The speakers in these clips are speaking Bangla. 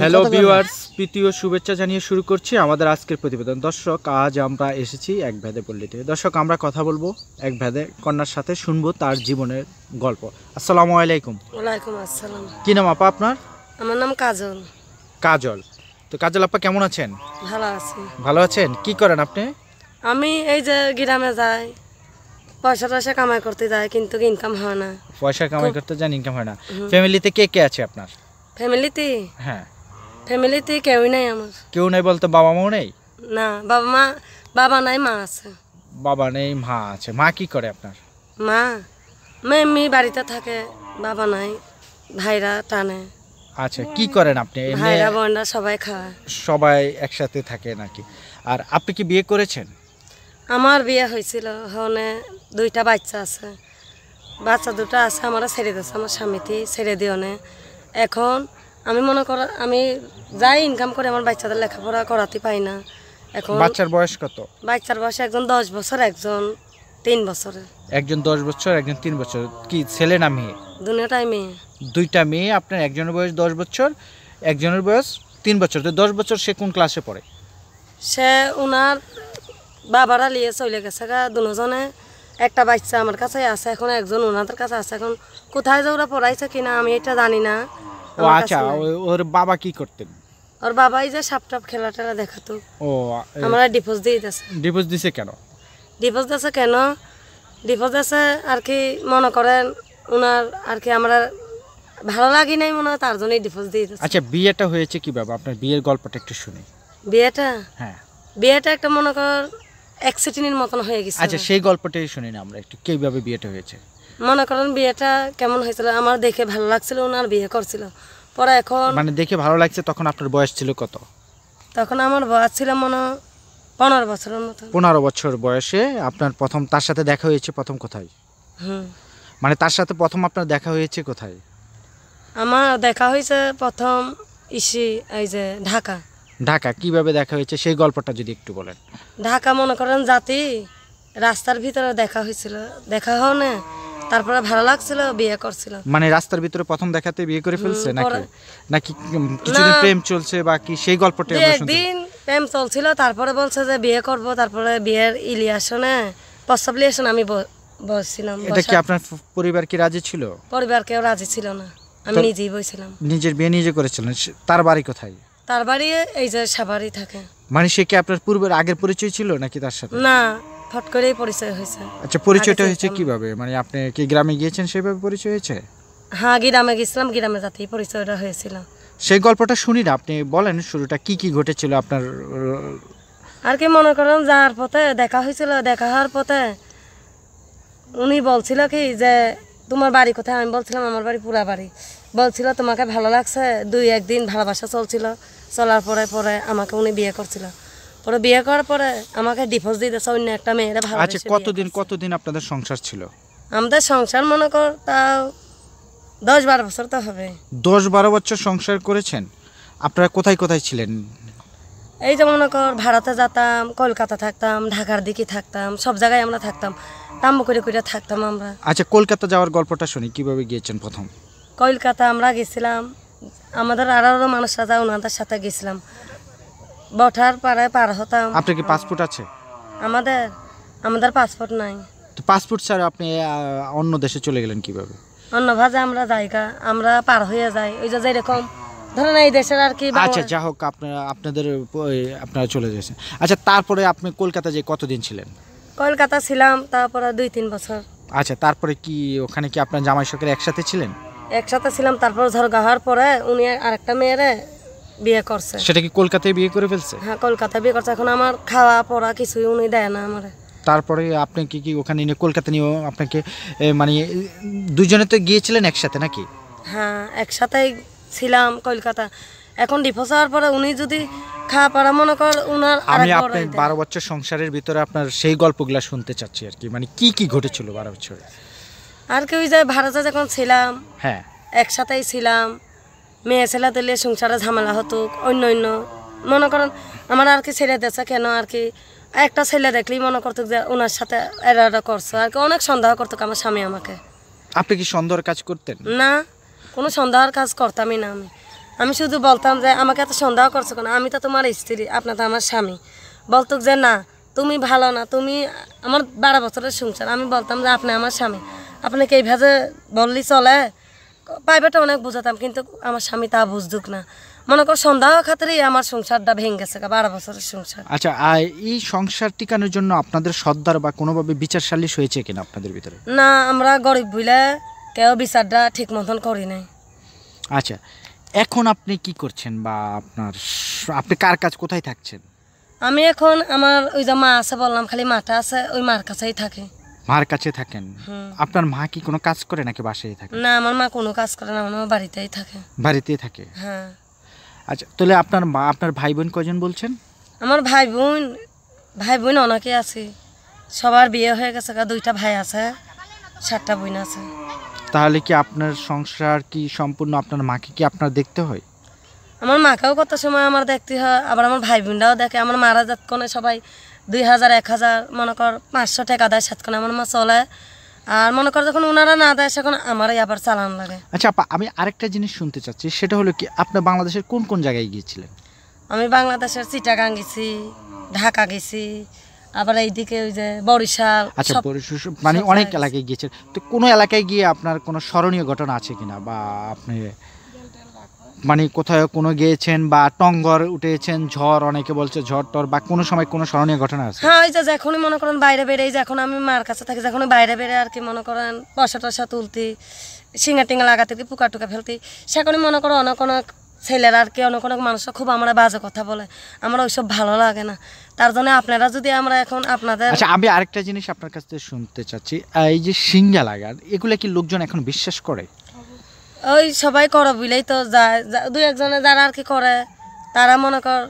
হ্যালো ভিউয়ার্স প্রীতীয় শুভেচ্ছা জানিয়ে শুরু করছি আমাদের আজকের প্রতিবেদন দর্শক আজ আমরা এসেছি এক ভেদে পল্লীতে দর্শক আমরা কথা বলবো এক ভেদে কন্যার সাথে শুনবো তার জীবনের গল্প আসসালামু আলাইকুম ওয়ালাইকুম আসসালাম কি নাম আপা আপনার আমার নাম কাজল কাজল তো কাজল আপা কেমন আছেন ভালো আছি ভালো আছেন কি করেন আপনি আমি এই যে গ্রামে যাই পয়সা টয়সা কামাই করতে যাই কিন্তু ইনকাম হয় না পয়সা কামাই করতে যান ইনকাম হয় না ফ্যামিলিতে কে কে আছে আপনার ফ্যামিলিতে হ্যাঁ ফ্যামিলিতে কেউই নাই আমার কেউ নাই বলতো বাবা মাও নেই না বাবা মা বাবা নাই মা আছে বাবা নেই মা আছে মা কি করে আপনার মা মা এমনি বাড়িতে থাকে বাবা নাই ভাইরা টানে আচ্ছা কি করেন আপনি ভাইরা বোনরা সবাই খায় সবাই একসাথে থাকে নাকি আর আপনি কি বিয়ে করেছেন আমার বিয়ে হয়েছিল হনে দুইটা বাচ্চা আছে বাচ্চা দুটা আছে আমার ছেড়ে দিয়েছে আমার স্বামীটি ছেড়ে দিও না এখন আমি মনে কর আমি যাই ইনকাম করে আমার বাচ্চাদের লেখাপড়া করাতে পাই না এখন বাচ্চার বয়স কত বাচ্চার বয়স একজন দশ বছর একজন তিন বছরের একজন দশ বছর একজন তিন বছর কি ছেলে না মেয়ে দুটাই মেয়ে দুইটা মেয়ে আপনার একজনের বয়স দশ বছর একজনের বয়স তিন বছর তো দশ বছর সে কোন ক্লাসে পড়ে সে ওনার বাবারা লিয়ে চলে গেছে গা দুজনে একটা বাচ্চা আমার কাছে আছে এখন একজন ওনাদের কাছে আছে এখন কোথায় যে ওরা পড়াইছে কিনা আমি এটা জানি না ও আচ্ছা ওর বাবা কি করতেন ওর বাবাই যে সাপ টাপ খেলা টেলা দেখাতো ও আমরা ডিপোজ দিয়ে দিয়েছে ডিপোজ দিছে কেন ডিপোজ দিয়েছে কেন ডিপোজ দিয়েছে আর কি মনে করেন ওনার আর কি আমরা ভালো লাগি নাই মনে হয় তার জন্যই ডিপোজ দিয়ে দিয়েছে আচ্ছা বিয়েটা হয়েছে বাবা আপনার বিয়ের গল্পটা একটু শুনি বিয়েটা হ্যাঁ বিয়েটা একটা মনে কর অ্যাক্সিডেন্টের মতন হয়ে গেছে আচ্ছা সেই গল্পটাই শুনি না আমরা একটু কিভাবে বিয়েটা হয়েছে মনে করেন বিয়েটা কেমন হয়েছিল আমার দেখে ভালো লাগছিল ওনার বিয়ে করছিল পরে এখন মানে দেখে ভালো লাগছে তখন আপনার বয়স ছিল কত তখন আমার বয়স ছিল মনে পনেরো বছরের মতো পনেরো বছর বয়সে আপনার প্রথম তার সাথে দেখা হয়েছে প্রথম কোথায় হুম মানে তার সাথে প্রথম আপনার দেখা হয়েছে কোথায় আমার দেখা হয়েছে প্রথম ইসি এই যে ঢাকা ঢাকা কিভাবে দেখা হয়েছে সেই গল্পটা যদি একটু বলেন ঢাকা মনে করেন জাতি রাস্তার ভিতরে দেখা হয়েছিল দেখা হয় না তারপরে ভালো লাগছিল বিয়ে করছিল মানে রাস্তার ভিতরে প্রথম দেখাতে বিয়ে করে ফেলছে নাকি নাকি কিছুদিন প্রেম চলছে বা কি সেই গল্পটা একদিন প্রেম চলছিল তারপরে বলছে যে বিয়ে করব তারপরে বিয়ের ইলিয়াসনে পসিবিলিয়েশন আমি বসছিলাম এটা কি আপনার পরিবার কি রাজি ছিল পরিবার কেউ রাজি ছিল না আমি নিজেই বসছিলাম নিজের বিয়ে নিজে করেছিলেন তার বাড়ি কোথায় তার বাড়ি এই যে সাভারই থাকে মানে সে কি আপনার পূর্বের আগের পরিচয় ছিল নাকি তার সাথে না ফট করেই পরিচয় হয়েছে আচ্ছা পরিচয়টা হয়েছে কিভাবে মানে আপনি কি গ্রামে গিয়েছেন সেভাবে পরিচয় হয়েছে হ্যাঁ গ্রামে গেছিলাম গ্রামে যাতেই পরিচয়টা হয়েছিল সেই গল্পটা শুনি না আপনি বলেন শুরুটা কি কি ঘটেছিল আপনার আর কি মনে করেন যাওয়ার পথে দেখা হয়েছিল দেখা হওয়ার পথে উনি বলছিল কি যে তোমার বাড়ি কোথায় আমি বলছিলাম আমার বাড়ি পুরা বাড়ি বলছিল তোমাকে ভালো লাগছে দুই একদিন ভালোবাসা চলছিল চলার পরে পরে আমাকে উনি বিয়ে করছিল পরে বিয়ে করার পরে আমাকে ডিভোর্স দিয়ে অন্য একটা মেয়েরা ভালো আছে আচ্ছা, কতদিন কতদিন আপনাদের সংসার ছিল আমাদের সংসার মনে কর তাও দশ বারো বছর তো হবে দশ বারো বছর সংসার করেছেন আপনারা কোথায় কোথায় ছিলেন এই যে মনে কর ভারতে যেতাম কলকাতা থাকতাম ঢাকার দিকে থাকতাম সব জায়গায় আমরা থাকতাম তাম্বু করে করে থাকতাম আমরা আচ্ছা কলকাতা যাওয়ার গল্পটা শুনি কিভাবে গিয়েছেন প্রথম কলকাতা আমরা গেছিলাম আমাদের আরো মানুষ সাথে ওনাদের সাথে গেছিলাম বঠার পাড়ায় পার হতাম আপনার কি পাসপোর্ট আছে আমাদের আমাদের পাসপোর্ট নাই তো পাসপোর্ট ছাড়া আপনি অন্য দেশে চলে গেলেন কিভাবে অন্য ভাষা আমরা জায়গা আমরা পার হয়ে যাই ওই যে যেরকম ধরেন এই দেশের আর কি আচ্ছা যা হোক আপনারা আপনাদের আপনারা চলে গেছেন আচ্ছা তারপরে আপনি কলকাতা যে কতদিন ছিলেন কলকাতা ছিলাম তারপরে দুই তিন বছর আচ্ছা তারপরে কি ওখানে কি আপনার জামাই সকের একসাথে ছিলেন একসাথে ছিলাম তারপর ধর গাহার পরে উনি আরেকটা মেয়েরে বিয়ে করছে সেটা কি কলকাতায় বিয়ে করে ফেলছে হ্যাঁ কলকাতায় বিয়ে করছে এখন আমার খাওয়া পড়া কিছুই উনি দেয় না আমার তারপরে আপনি কি কি ওখানে নিয়ে কলকাতা নিয়ে আপনাকে মানে দুজনে তো গিয়েছিলেন একসাথে নাকি হ্যাঁ একসাথে ছিলাম কলকাতা এখন ডিভোর্স হওয়ার পরে উনি যদি খাওয়া পড়া মনে কর উনার আমি আপনার বারো বছর সংসারের ভিতরে আপনার সেই গল্পগুলা শুনতে চাচ্ছি আর কি মানে কি কি ঘটেছিল বারো বছরে আর কেউ যায় ভারতে যখন ছিলাম হ্যাঁ একসাথেই ছিলাম মেয়ে ছেলে দিলে সংসারে ঝামেলা হতো অন্য অন্য মনে করেন আমার আর কি ছেলে দেশে কেন আর কি একটা ছেলে দেখলেই মনে করতো যে ওনার সাথে এরা এরা করছো আর কি অনেক সন্দেহ করতো আমার স্বামী আমাকে আপনি কি সন্দেহের কাজ করতেন না কোনো সন্দেহের কাজ করতামই না আমি আমি শুধু বলতাম যে আমাকে এত সন্দেহ করছো কেন আমি তো তোমার স্ত্রী আপনার তো আমার স্বামী বলতো যে না তুমি ভালো না তুমি আমার বারো বছরের সংসার আমি বলতাম যে আপনি আমার স্বামী আপনাকে এই ভেজে বললি চলে প্রাইভেটে অনেক বোঝাতাম কিন্তু আমার স্বামী তা বুঝদুক না মনে কর সন্ধ্যা খাতেরই আমার সংসারটা ভেঙে গেছে বারো বছরের সংসার আচ্ছা আর এই সংসার টিকানোর জন্য আপনাদের সর্দার বা কোনোভাবে বিচার সালিশ হয়েছে কিনা আপনাদের ভিতরে না আমরা গরিব বুঝলে কেউ বিচারটা ঠিক মতন করি নাই আচ্ছা এখন আপনি কি করছেন বা আপনার আপনি কার কাজ কোথায় থাকছেন আমি এখন আমার ওই যে মা আছে বললাম খালি মাটা আছে ওই মার কাছেই থাকি মার কাছে থাকেন আপনার মা কি কোনো কাজ করে নাকি বাসায় থাকে না আমার মা কোনো কাজ করে না আমার মা বাড়িতেই থাকে বাড়িতেই থাকে হ্যাঁ আচ্ছা তাহলে আপনার মা আপনার ভাই বোন কজন বলছেন আমার ভাই বোন ভাই বোন অনেকে আছে সবার বিয়ে হয়ে গেছে দুইটা ভাই আছে সাতটা বোন আছে তাহলে কি আপনার সংসার কি সম্পূর্ণ আপনার মাকে কি আপনার দেখতে হয় আমার মাকেও কত সময় আমার দেখতে হয় আবার আমার ভাই বোনরাও দেখে আমার মারা যাতক্ষণে সবাই দুই হাজার এক হাজার মনে কর পাঁচশো টাকা দেয় সেতক্ষণ আমার মা চলে আর মনে কর যখন ওনারা না দেয় সেখানে আমারই আবার চালান লাগে আচ্ছা আপা আমি আরেকটা জিনিস শুনতে চাচ্ছি সেটা হলো কি আপনি বাংলাদেশের কোন কোন জায়গায় গিয়েছিলেন আমি বাংলাদেশের চিটাগাং গেছি ঢাকা গেছি আবার এইদিকে ওই যে বরিশাল আচ্ছা বরিশাল মানে অনেক এলাকায় গিয়েছেন তো কোনো এলাকায় গিয়ে আপনার কোনো স্মরণীয় ঘটনা আছে কিনা বা আপনি মানে কোথায় কোনো গিয়েছেন বা টঙ্গর উঠেছেন ঝড় অনেকে বলছে ঝড় টর বা কোনো সময় কোনো স্মরণীয় ঘটনা আছে হ্যাঁ ওই যে যখনই মনে করেন বাইরে বেড়েই যখন আমি মার কাছে থাকি যখন বাইরে বেড়ে আর কি মনে করেন পয়সা টসা তুলতি শিঙা টিঙা লাগাতে পোকা টুকা ফেলতি সেখানে মনে করো অনেক অনেক ছেলেরা আর কি অনেক অনেক মানুষরা খুব আমরা বাজে কথা বলে আমার ওইসব ভালো লাগে না তার জন্য আপনারা যদি আমরা এখন আপনাদের আচ্ছা আমি আরেকটা জিনিস আপনার কাছ থেকে শুনতে চাচ্ছি এই যে সিঙ্গা লাগান এগুলো কি লোকজন এখন বিশ্বাস করে ওই সবাই করো বুঝলেই তো যায় দুই একজনে যারা আর কি করে তারা মনে কর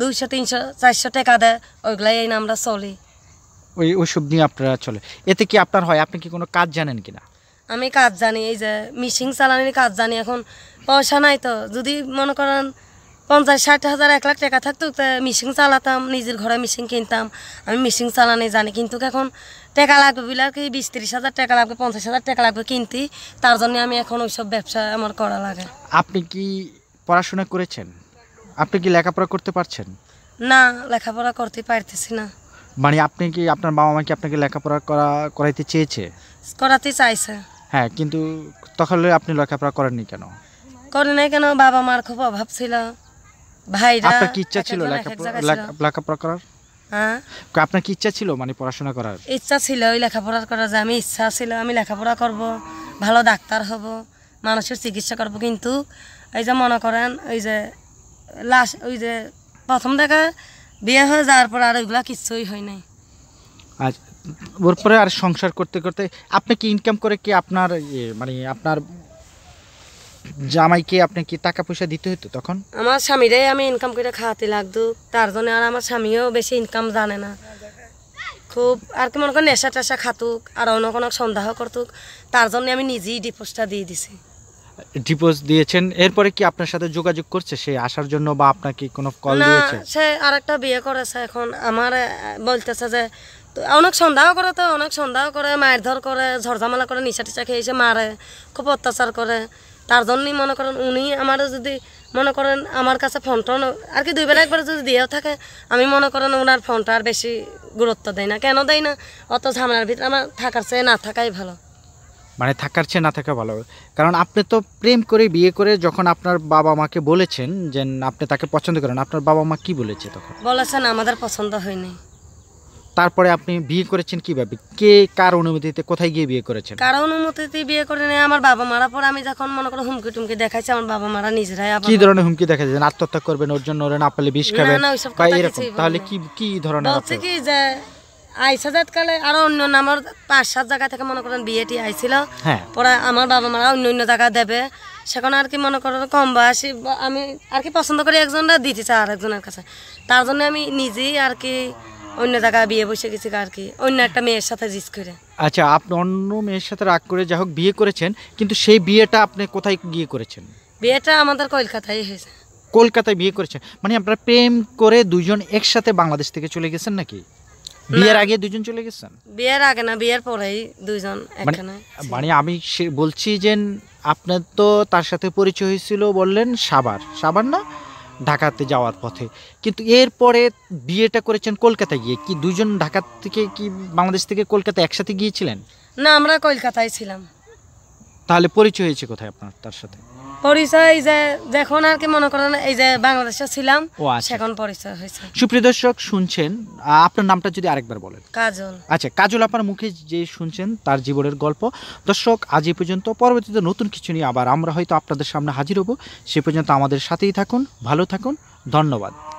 দুইশো তিনশো চারশো টাকা দেয় ওইগুলাই এই আমরা চলি ওই ওইসব নিয়ে আপনারা চলে এতে কি আপনার হয় আপনি কি কোনো কাজ জানেন কিনা আমি কাজ জানি এই যে মিশিং চালানির কাজ জানি এখন পয়সা নাই তো যদি মনে করেন পঞ্চাশ ষাট হাজার এক লাখ টাকা থাকতো মিশিং চালাতাম নিজের ঘরে মিশিং কিনতাম আমি মিশিং চালানি জানি কিন্তু এখন টাকা লাগবে কি বিশ ত্রিশ হাজার টাকা লাগবে পঞ্চাশ হাজার টাকা লাগবে কিনতে তার জন্য আমি এখন ওইসব ব্যবসা আমার করা লাগে আপনি কি পড়াশোনা করেছেন আপনি কি লেখাপড়া করতে পারছেন না লেখাপড়া করতে পারতেছি না মানে আপনি কি আপনার বাবা মা কি আপনাকে লেখাপড়া করা করাইতে চেয়েছে করাতে চাইছে হ্যাঁ কিন্তু তখন আপনি লেখাপড়া করেননি কেন করে নাই কেন বাবা মার খুব অভাব ছিল ভাইরা আপনার কি ইচ্ছা ছিল লেখাপড়া লেখাপড়া করার হ্যাঁ আপনার কি ইচ্ছা ছিল মানে পড়াশোনা করার ইচ্ছা ছিল ওই লেখাপড়া করার যে আমি ইচ্ছা ছিল আমি লেখাপড়া করব ভালো ডাক্তার হব মানুষের চিকিৎসা করব কিন্তু এই যে মনে করেন ওই যে লাস্ট ওই যে প্রথম দেখা বিয়ে হয়ে যাওয়ার পর আর ওইগুলা কিচ্ছুই হয় নাই আচ্ছা ওর পরে আর সংসার করতে করতে আপনি কি ইনকাম করে কি আপনার ইয়ে, মানে আপনার জামাইকে আপনি কি টাকা পয়সা দিতে হতো তখন আমার স্বামীরাই আমি ইনকাম করে খাওয়াতে লাগতো তার জন্য আর আমার স্বামীও বেশি ইনকাম জানে না খুব আর কি মনে করেন নেশা টেশা খাতুক আর অন্য কোনো সন্দেহ করতুক তার জন্য আমি নিজেই ডিপোজটা দিয়ে দিছি ডিপোজ দিয়েছেন এরপরে কি আপনার সাথে যোগাযোগ করছে সে আসার জন্য বা আপনাকে কোনো কল দিয়েছে সে আরেকটা বিয়ে করেছে এখন আমার বলতেছে যে অনেক সন্দেহ করে তো অনেক সন্দেহ করে মারধর করে ঝড়ঝামেলা করে নিশা টিশা খেয়েছে মারে খুব অত্যাচার করে তার জন্যই মনে করেন উনি আমারও যদি মনে করেন আমার কাছে ফোন টোন আর কি দুইবেলা একবার যদি দিয়েও থাকে আমি মনে করেন ওনার ফোনটা আর বেশি গুরুত্ব দেয় না কেন দেয় না অত ঝামেলার ভিতরে আমার থাকার চেয়ে না থাকাই ভালো মানে থাকার চেয়ে না থাকা ভালো কারণ আপনি তো প্রেম করে বিয়ে করে যখন আপনার বাবা মাকে বলেছেন যে আপনি তাকে পছন্দ করেন আপনার বাবা মা কি বলেছে তখন বলেছেন আমাদের পছন্দ হয়নি তারপরে আপনি বিয়ে করেছেন কিভাবে কে কার অনুমতিতে কোথায় গিয়ে বিয়ে করেছেন কার অনুমতিতে বিয়ে করে নেই আমার বাবা মারা পরে আমি যখন মনে করো হুমকি টুমকি দেখাইছি আমার বাবা মারা নিজেরাই কি ধরনের হুমকি দেখাইছেন আত্মহত্যা করবেন ওর জন্য না পেলে বিষ খাবেন তাহলে কি কি ধরনের হচ্ছে কি যে আইসা জাতকালে আরো অন্য আমার পাঁচ সাত জায়গা থেকে মনে করেন বিয়েটি আইছিল হ্যাঁ। পরে আমার বাবা মারা অন্য অন্য জায়গা দেবে সেখানে আর কি মনে করেন কম বয়সী আমি আর কি পছন্দ করি একজনরা দিতে চাই আর একজনের কাছে তার জন্য আমি নিজেই আর কি অন্য জায়গায় বিয়ে বসে গেছে আর কি অন্য একটা মেয়ের সাথে জিজ করে আচ্ছা আপনি অন্য মেয়ের সাথে রাগ করে যা হোক বিয়ে করেছেন কিন্তু সেই বিয়েটা আপনি কোথায় গিয়ে করেছেন বিয়েটা আমাদের কলকাতায় হয়েছে কলকাতায় বিয়ে করেছেন মানে আপনারা প্রেম করে দুজন একসাথে বাংলাদেশ থেকে চলে গেছেন নাকি বিয়ের আগে দুজন চলে গেছেন বিয়ের আগে না বিয়ের পরেই দুজন এখানে মানে আমি বলছি যে আপনার তো তার সাথে পরিচয় হয়েছিল বললেন সাবার সাবার না ঢাকাতে যাওয়ার পথে কিন্তু এরপরে বিয়েটা করেছেন কলকাতায় গিয়ে কি দুজন ঢাকা থেকে কি বাংলাদেশ থেকে কলকাতা একসাথে গিয়েছিলেন না আমরা কলকাতায় ছিলাম তাহলে পরিচয় হয়েছে কোথায় আপনার তার সাথে পরিচয় যে যখন আর কি মনে করেন এই যে বাংলাদেশে ছিলাম আচ্ছা, আচ্ছা। সেখন পরিচয় হয়েছে সুপ্রিয় দর্শক শুনছেন আপনার নামটা যদি আরেকবার বলেন কাজল আচ্ছা কাজল আপনার মুখে যে শুনছেন তার জীবনের গল্প দর্শক আজ এই পর্যন্ত পরবর্তীতে নতুন কিছু নিয়ে আবার আমরা হয়তো আপনাদের সামনে হাজির হব সে পর্যন্ত আমাদের সাথেই থাকুন ভালো থাকুন ধন্যবাদ